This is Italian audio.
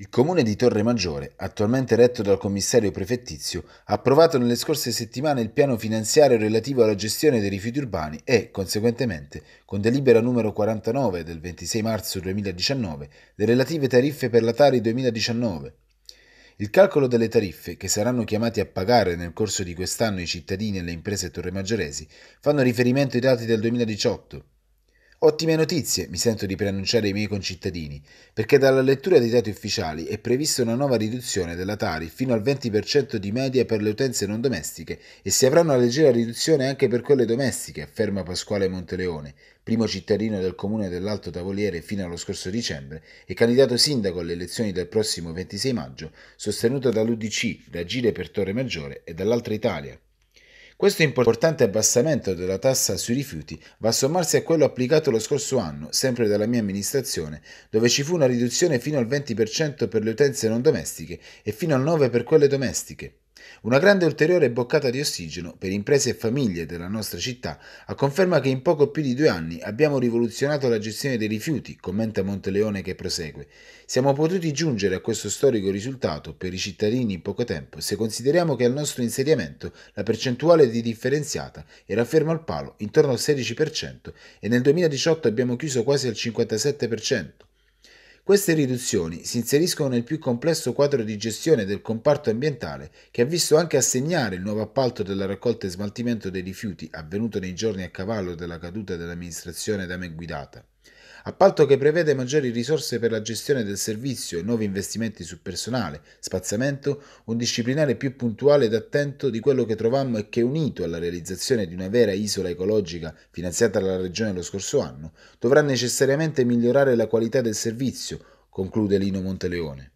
Il comune di Torremaggiore, attualmente retto dal commissario prefettizio, ha approvato nelle scorse settimane il piano finanziario relativo alla gestione dei rifiuti urbani e, conseguentemente, con delibera numero 49 del 26 marzo 2019, le relative tariffe per la Tari 2019. Il calcolo delle tariffe che saranno chiamati a pagare nel corso di quest'anno i cittadini e le imprese torremaggioresi fanno riferimento ai dati del 2018 Ottime notizie, mi sento di preannunciare ai miei concittadini, perché dalla lettura dei dati ufficiali è prevista una nuova riduzione della Tari fino al 20% di media per le utenze non domestiche e si avrà una leggera riduzione anche per quelle domestiche, afferma Pasquale Monteleone, primo cittadino del comune dell'Alto Tavoliere fino allo scorso dicembre e candidato sindaco alle elezioni del prossimo 26 maggio, sostenuto dall'UDC, da Gire per Torre Maggiore e dall'Altra Italia. Questo importante abbassamento della tassa sui rifiuti va a sommarsi a quello applicato lo scorso anno, sempre dalla mia amministrazione, dove ci fu una riduzione fino al 20% per le utenze non domestiche e fino al 9% per quelle domestiche. Una grande ulteriore boccata di ossigeno per imprese e famiglie della nostra città a conferma che in poco più di due anni abbiamo rivoluzionato la gestione dei rifiuti, commenta Monteleone che prosegue. Siamo potuti giungere a questo storico risultato per i cittadini in poco tempo se consideriamo che al nostro insediamento la percentuale di differenziata era ferma al palo intorno al 16% e nel 2018 abbiamo chiuso quasi al 57%. Queste riduzioni si inseriscono nel più complesso quadro di gestione del comparto ambientale che ha visto anche assegnare il nuovo appalto della raccolta e smaltimento dei rifiuti avvenuto nei giorni a cavallo della caduta dell'amministrazione da me guidata. Appalto che prevede maggiori risorse per la gestione del servizio e nuovi investimenti su personale, spazzamento, un disciplinare più puntuale ed attento di quello che trovammo e che unito alla realizzazione di una vera isola ecologica finanziata dalla Regione lo scorso anno, dovrà necessariamente migliorare la qualità del servizio, conclude Lino Monteleone.